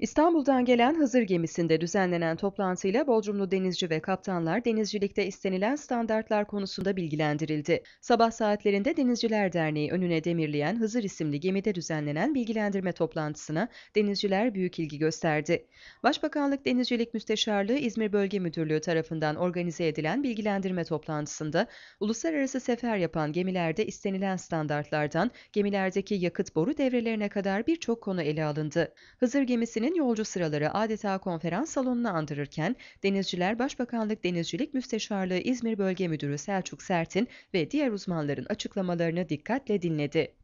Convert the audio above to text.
İstanbul'dan gelen Hızır gemisinde düzenlenen toplantıyla Bodrumlu denizci ve kaptanlar denizcilikte istenilen standartlar konusunda bilgilendirildi. Sabah saatlerinde Denizciler Derneği önüne demirleyen Hızır isimli gemide düzenlenen bilgilendirme toplantısına denizciler büyük ilgi gösterdi. Başbakanlık Denizcilik Müsteşarlığı İzmir Bölge Müdürlüğü tarafından organize edilen bilgilendirme toplantısında uluslararası sefer yapan gemilerde istenilen standartlardan gemilerdeki yakıt boru devrelerine kadar birçok konu ele alındı. Hızır gemisini Denizcilerin yolcu sıraları adeta konferans salonunu andırırken, denizciler Başbakanlık Denizcilik Müsteşarlığı İzmir Bölge Müdürü Selçuk Sert'in ve diğer uzmanların açıklamalarını dikkatle dinledi.